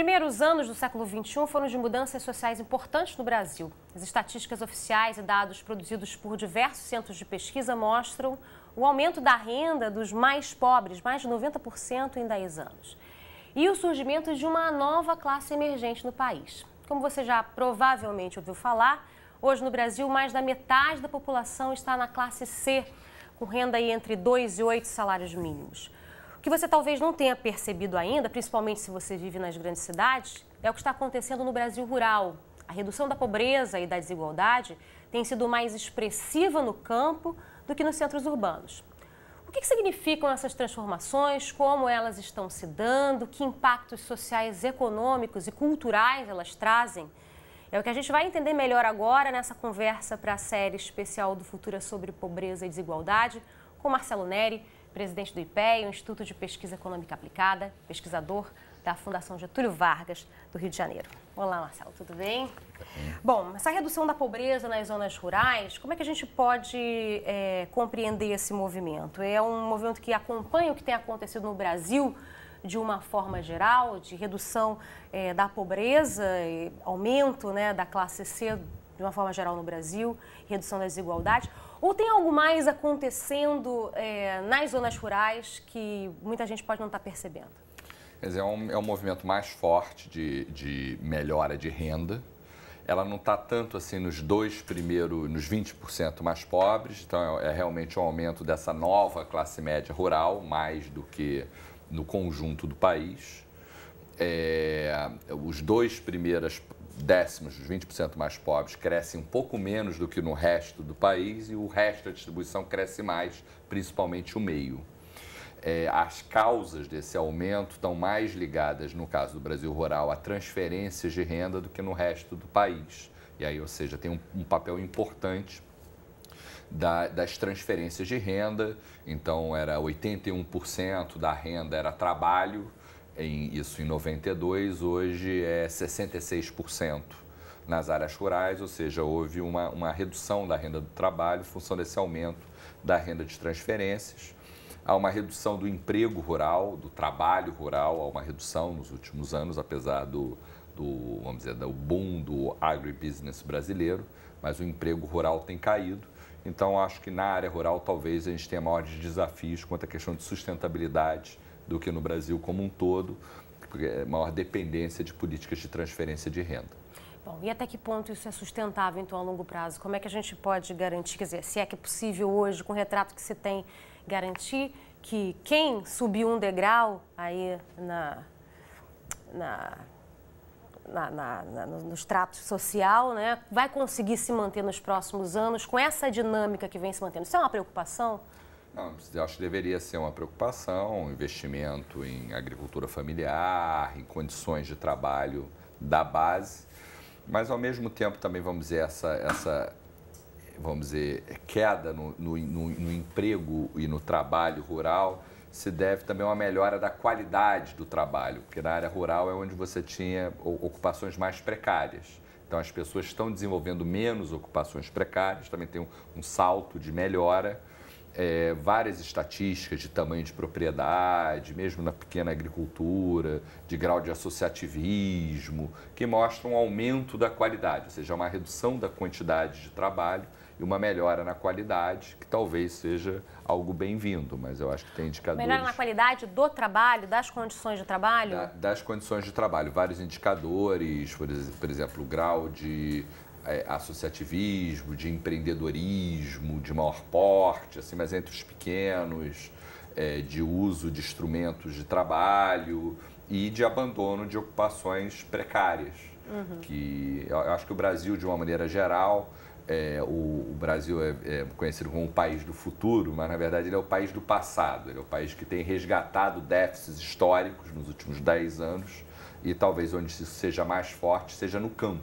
primeiros anos do século XXI foram de mudanças sociais importantes no Brasil. As estatísticas oficiais e dados produzidos por diversos centros de pesquisa mostram o aumento da renda dos mais pobres, mais de 90% em 10 anos. E o surgimento de uma nova classe emergente no país. Como você já provavelmente ouviu falar, hoje no Brasil mais da metade da população está na classe C, com renda aí entre 2 e 8 salários mínimos. O que você talvez não tenha percebido ainda, principalmente se você vive nas grandes cidades, é o que está acontecendo no Brasil rural. A redução da pobreza e da desigualdade tem sido mais expressiva no campo do que nos centros urbanos. O que significam essas transformações? Como elas estão se dando? Que impactos sociais, econômicos e culturais elas trazem? É o que a gente vai entender melhor agora nessa conversa para a série especial do Futura sobre Pobreza e Desigualdade com Marcelo Neri, presidente do IPE, o Instituto de Pesquisa Econômica Aplicada, pesquisador da Fundação Getúlio Vargas, do Rio de Janeiro. Olá, Marcelo, tudo bem? Bom, essa redução da pobreza nas zonas rurais, como é que a gente pode é, compreender esse movimento? É um movimento que acompanha o que tem acontecido no Brasil de uma forma geral, de redução é, da pobreza, aumento né, da classe C de uma forma geral no Brasil, redução da desigualdade? Ou tem algo mais acontecendo é, nas zonas rurais que muita gente pode não estar tá percebendo? Quer dizer, é um, é um movimento mais forte de, de melhora de renda. Ela não está tanto assim nos dois primeiros, nos 20% mais pobres, então é, é realmente um aumento dessa nova classe média rural, mais do que no conjunto do país. É, os dois primeiros décimos, os 20% mais pobres, crescem um pouco menos do que no resto do país e o resto da distribuição cresce mais, principalmente o meio. É, as causas desse aumento estão mais ligadas, no caso do Brasil rural, a transferências de renda do que no resto do país. E aí, ou seja, tem um, um papel importante da, das transferências de renda. Então, era 81% da renda era trabalho, em, isso em 92, hoje é 66% nas áreas rurais, ou seja, houve uma, uma redução da renda do trabalho em função desse aumento da renda de transferências. Há uma redução do emprego rural, do trabalho rural, há uma redução nos últimos anos, apesar do, do, vamos dizer, do boom do agribusiness brasileiro, mas o emprego rural tem caído. Então, acho que na área rural talvez a gente tenha maiores desafios quanto à questão de sustentabilidade do que no Brasil como um todo, é maior dependência de políticas de transferência de renda. Bom, e até que ponto isso é sustentável, então, a longo prazo? Como é que a gente pode garantir, quer dizer, se é que é possível hoje, com o retrato que se tem, garantir que quem subiu um degrau aí na, na, na, na no, extrato social, né, vai conseguir se manter nos próximos anos com essa dinâmica que vem se mantendo? Isso é uma preocupação? Não, acho que deveria ser uma preocupação, um investimento em agricultura familiar, em condições de trabalho da base, mas ao mesmo tempo também, vamos dizer, essa, essa vamos dizer, queda no, no, no, no emprego e no trabalho rural se deve também a uma melhora da qualidade do trabalho, porque na área rural é onde você tinha ocupações mais precárias. Então, as pessoas estão desenvolvendo menos ocupações precárias, também tem um, um salto de melhora é, várias estatísticas de tamanho de propriedade, mesmo na pequena agricultura, de grau de associativismo, que mostram um aumento da qualidade, ou seja, uma redução da quantidade de trabalho e uma melhora na qualidade, que talvez seja algo bem-vindo, mas eu acho que tem indicadores... Melhora na qualidade do trabalho, das condições de trabalho? Da, das condições de trabalho, vários indicadores, por exemplo, o grau de é, associativismo, de empreendedorismo, de maior porte, assim, mas entre os pequenos, é, de uso de instrumentos de trabalho e de abandono de ocupações precárias. Uhum. Que eu acho que o Brasil, de uma maneira geral, é, o, o, Brasil é, é, conhecido como o país do futuro, mas na verdade ele é o país do passado. Ele é o país que tem resgatado déficits históricos nos últimos 10 anos e talvez onde isso seja mais forte seja no campo.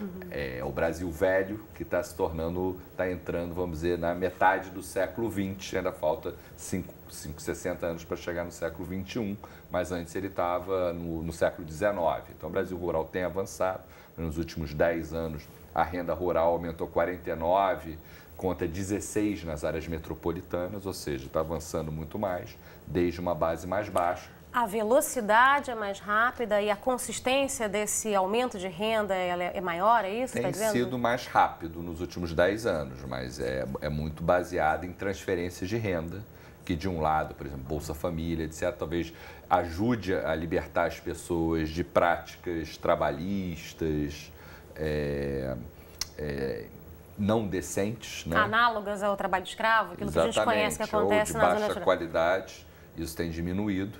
Uhum. É o Brasil velho que está se tornando, está entrando, vamos dizer, na metade do século XX. Ainda falta 5, 5 60 anos para chegar no século XXI, mas antes ele estava no, no século XIX. Então o Brasil rural tem avançado. Nos últimos 10 anos, a renda rural aumentou 49, conta 16 nas áreas metropolitanas, ou seja, está avançando muito mais, desde uma base mais baixa. A velocidade é mais rápida e a consistência desse aumento de renda é maior, é isso? Tá tem tá sido mais rápido nos últimos 10 anos, mas é, é muito baseado em transferências de renda, que de um lado, por exemplo, Bolsa Família, etc., talvez ajude a libertar as pessoas de práticas trabalhistas, é, é, não decentes. Né? Análogas ao trabalho escravo, aquilo Exatamente. que a gente conhece que acontece Ou de na baixa zona qualidade, isso tem diminuído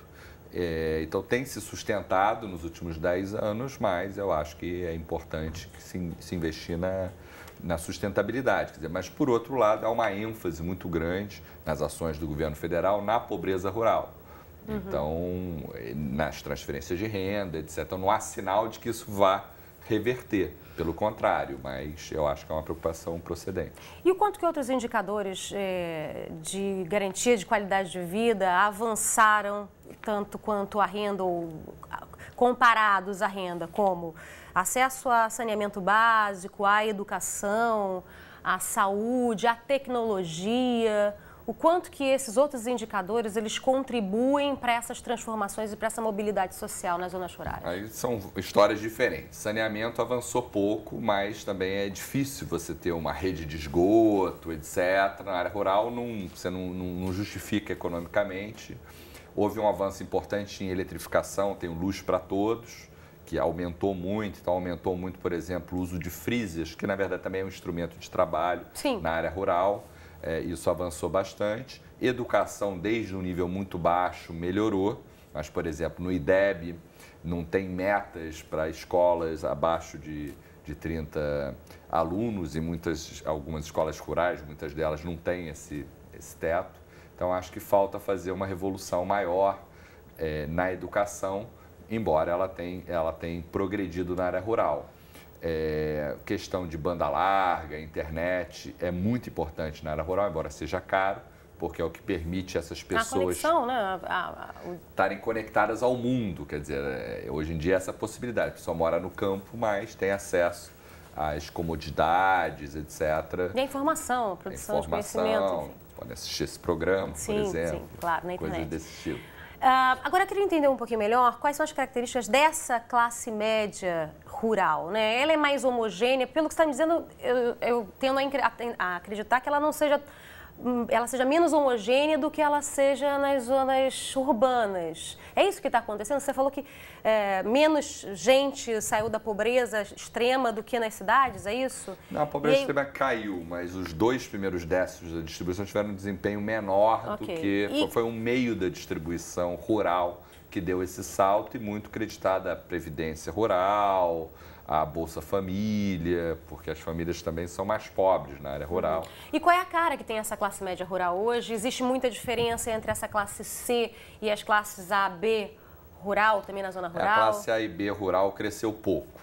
é, então tem se sustentado nos últimos 10 anos, mas eu acho que é importante que se, se investir na, na sustentabilidade. Quer dizer, mas, por outro lado, há uma ênfase muito grande nas ações do governo federal na pobreza rural. Uhum. Então, eh, nas transferências de renda, etc. Então, não há sinal de que isso vá reverter. Pelo contrário, mas eu acho que é uma preocupação procedente. E o quanto que outros indicadores eh, de garantia de qualidade de vida avançaram tanto quanto a renda, ou comparados à renda, como acesso a saneamento básico, à educação, à saúde, à tecnologia? o quanto que esses outros indicadores eles contribuem para essas transformações e para essa mobilidade social nas zonas rurais? Aí são histórias diferentes. Saneamento avançou pouco, mas também é difícil você ter uma rede de esgoto, etc. Na área rural não, você não, não, não justifica economicamente. Houve um avanço importante em eletrificação, tem luz para todos que aumentou muito, então aumentou muito, por exemplo, o uso de freezers, que na verdade também é um instrumento de trabalho Sim. na área rural é, isso avançou bastante. Educação, desde um nível muito baixo, melhorou, mas, por exemplo, no IDEB não tem metas para escolas abaixo de, de 30 alunos e muitas, algumas escolas rurais, muitas delas não têm esse, esse teto. Então, acho que falta fazer uma revolução maior é, na educação, embora ela tenha ela tem progredido na área rural. É, questão de banda larga, internet, é muito importante na área rural, embora seja caro, porque é o que permite essas pessoas né? estarem né? o... conectadas ao mundo. Quer dizer, é, hoje em dia é essa possibilidade. A pessoa mora no campo, mas tem acesso às comodidades, etc. E a informação, a produção a informação, de conhecimento. Enfim. Podem assistir esse programa, sim, por exemplo. Sim, claro, na internet. Coisas desse tipo. Uh, agora eu queria entender um pouquinho melhor quais são as características dessa classe média rural, né? Ela é mais homogênea, pelo que você está me dizendo, eu, eu tendo a, a acreditar que ela não seja Hum, ela seja menos homogênea do que ela seja nas zonas urbanas. É isso que está acontecendo? Você falou que é, menos gente saiu da pobreza extrema do que nas cidades, é isso? Não, a pobreza aí... extrema caiu, mas os dois primeiros décimos da distribuição tiveram um desempenho menor okay. do que... E... Foi um meio da distribuição rural que deu esse salto e muito creditada à Previdência Rural, a Bolsa Família, porque as famílias também são mais pobres na área rural. E qual é a cara que tem essa classe média rural hoje? Existe muita diferença entre essa classe C e as classes A, B rural, também na zona rural? A classe A e B rural cresceu pouco,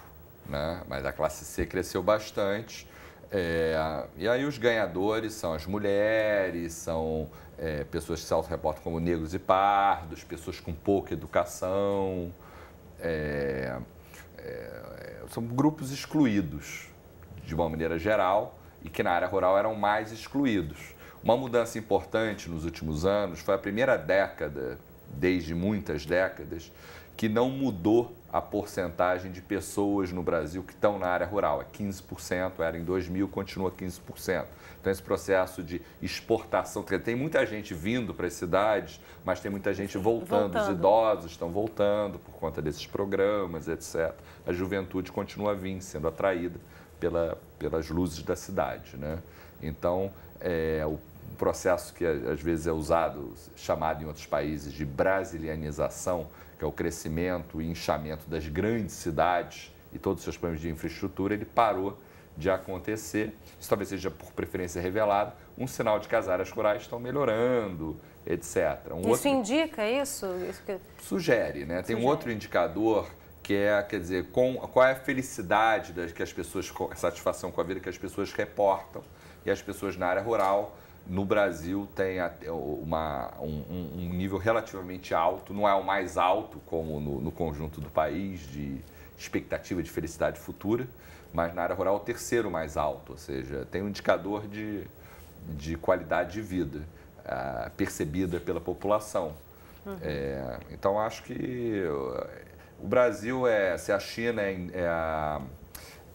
né? mas a classe C cresceu bastante. É, e aí os ganhadores são as mulheres, são é, pessoas que se auto-reportam como negros e pardos, pessoas com pouca educação. É, é são grupos excluídos, de uma maneira geral, e que na área rural eram mais excluídos. Uma mudança importante nos últimos anos foi a primeira década, desde muitas décadas, que não mudou a porcentagem de pessoas no Brasil que estão na área rural. É 15%, era em 2000, continua 15%. Então, esse processo de exportação, tem muita gente vindo para as cidades, mas tem muita gente voltando. voltando. Os idosos estão voltando por conta desses programas, etc. A juventude continua vindo, sendo atraída pela, pelas luzes da cidade. Né? Então, é, o processo que às vezes é usado, chamado em outros países de brasilianização, que é o crescimento e inchamento das grandes cidades e todos os seus planos de infraestrutura, ele parou de acontecer. Isso talvez seja por preferência revelada, um sinal de que as áreas rurais estão melhorando, etc. Um isso outro... indica isso? isso que... Sugere, né? Tem Sugere. um outro indicador que é, quer dizer, com, qual é a felicidade das, que as pessoas, a satisfação com a vida que as pessoas reportam e as pessoas na área rural no Brasil tem é, uma, um, um, nível relativamente alto, não é o mais alto como no, no conjunto do país, de expectativa de felicidade futura, mas na área rural é o terceiro mais alto, ou seja, tem um indicador de, de qualidade de vida uh, percebida pela população. Uhum. É, então, acho que eh, o Brasil é, se a China é, é, a,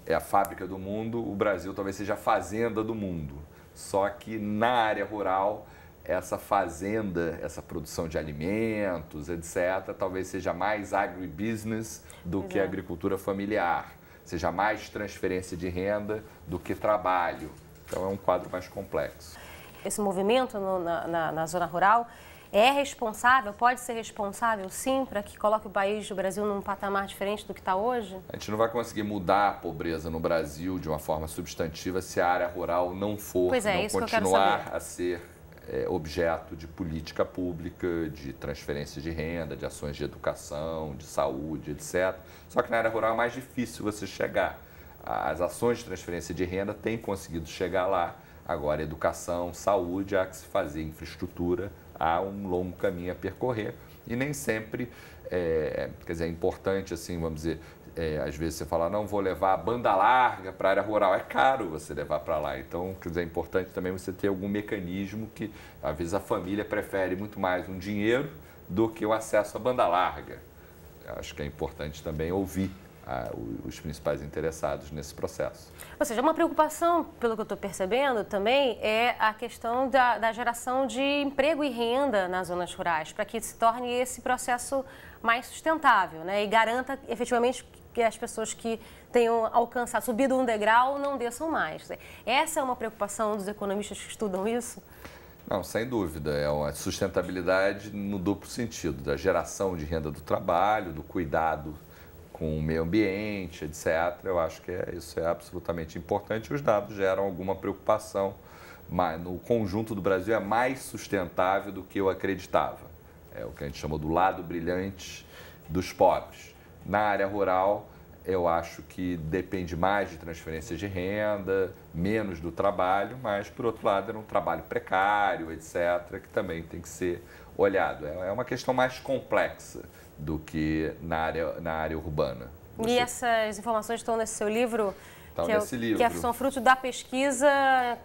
é a fábrica do mundo, o Brasil talvez seja a fazenda do mundo. Só que na área rural, essa fazenda, essa produção de alimentos, etc., talvez seja mais agribusiness do que agricultura familiar, seja mais transferência de renda do que trabalho. Então é um quadro mais complexo. Esse movimento no, na, na, na zona rural é responsável, pode ser responsável, sim, para que coloque o país do Brasil num patamar diferente do que está hoje? A gente não vai conseguir mudar a pobreza no Brasil de uma forma substantiva se a área rural não for, pois é, não é isso continuar que a ser é, objeto de política pública, de transferência de renda, de ações de educação, de saúde, etc. Só que na área rural é mais difícil você chegar. As ações de transferência de renda têm conseguido chegar lá. Agora, educação, saúde, há que se fazer infraestrutura há um longo caminho a percorrer e nem sempre, é, quer dizer, é importante, assim, vamos dizer, é, às vezes você fala, não, vou levar a banda larga para a área rural. É caro você levar para lá. Então, quer dizer, é importante também você ter algum mecanismo que, às vezes, a família prefere muito mais um dinheiro do que o acesso à banda larga. Acho que é importante também ouvir a, os principais interessados nesse processo. Ou seja, uma preocupação, pelo que eu estou percebendo também, é a questão da, da geração de emprego e renda nas zonas rurais, para que se torne esse processo mais sustentável né? e garanta efetivamente que as pessoas que tenham alcançado, subido um degrau, não desçam mais. Essa é uma preocupação dos economistas que estudam isso? Não, sem dúvida. É uma sustentabilidade no duplo sentido, da geração de renda do trabalho, do cuidado com o meio ambiente, etc. Eu acho que é, isso é absolutamente importante. Os dados geram alguma preocupação, mas no conjunto do Brasil é mais sustentável do que eu acreditava. É o que a gente chamou do lado brilhante dos pobres. Na área rural, eu acho que depende mais de transferências de renda, menos do trabalho, mas, por outro lado, era um trabalho precário, etc., que também tem que ser olhado. É, é uma questão mais complexa do que na área, na área urbana. Você... E essas informações estão nesse seu livro? Estão é nesse é, livro. Que são fruto da pesquisa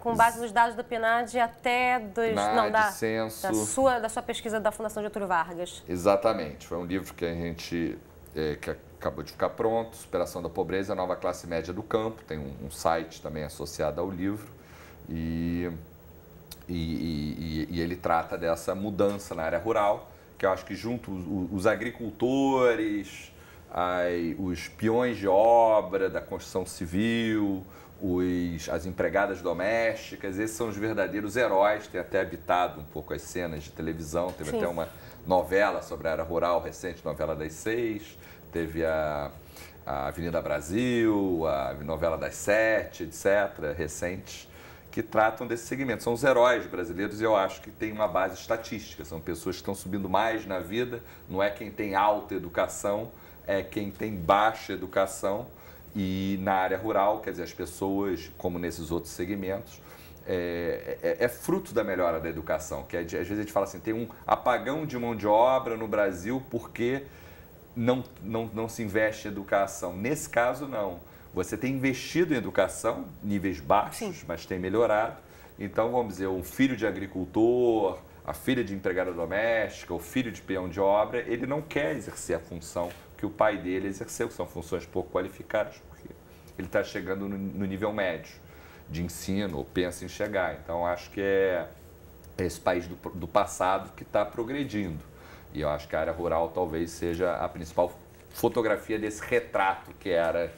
com base nos dados da PNAD até dos, PNAD, não, da, censo. Da, sua, da sua pesquisa da Fundação Getúlio Vargas. Exatamente. Foi um livro que a gente é, que acabou de ficar pronto, Superação da Pobreza, Nova Classe Média do Campo, tem um, um site também associado ao livro. E e, e, e, ele trata dessa mudança na área rural que eu acho que junto os, agricultores, os peões de obra da construção civil, os, as empregadas domésticas, esses são os verdadeiros heróis, tem até habitado um pouco as cenas de televisão, teve Sim. até uma novela sobre a área rural recente, novela das seis, teve a, a Avenida Brasil, a novela das sete, etc., recentes que tratam desse segmento. São os heróis brasileiros e eu acho que tem uma base estatística. São pessoas que estão subindo mais na vida, não é quem tem alta educação, é quem tem baixa educação. E na área rural, quer dizer, as pessoas, como nesses outros segmentos, é, é, é, fruto da melhora da educação. Que é às vezes a gente fala assim, tem um apagão de mão de obra no Brasil porque não, não, não se investe em educação. Nesse caso, não você tem investido em educação, níveis baixos, Sim. mas tem melhorado. Então, vamos dizer, um filho de agricultor, a filha de empregada doméstica, o filho de peão de obra, ele não quer exercer a função que o pai dele exerceu, que são funções pouco qualificadas, porque ele está chegando no, nível médio de ensino, ou pensa em chegar. Então, acho que é, é esse país do, do passado que está progredindo. E eu acho que a área rural talvez seja a principal fotografia desse retrato que era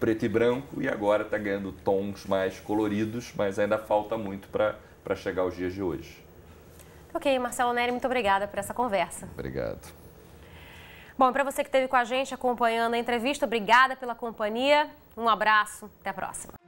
preto e branco e agora está ganhando tons mais coloridos, mas ainda falta muito para chegar aos dias de hoje. Ok, Marcelo Neri, muito obrigada por essa conversa. Obrigado. Bom, para você que esteve com a gente acompanhando a entrevista, obrigada pela companhia. Um abraço, até a próxima.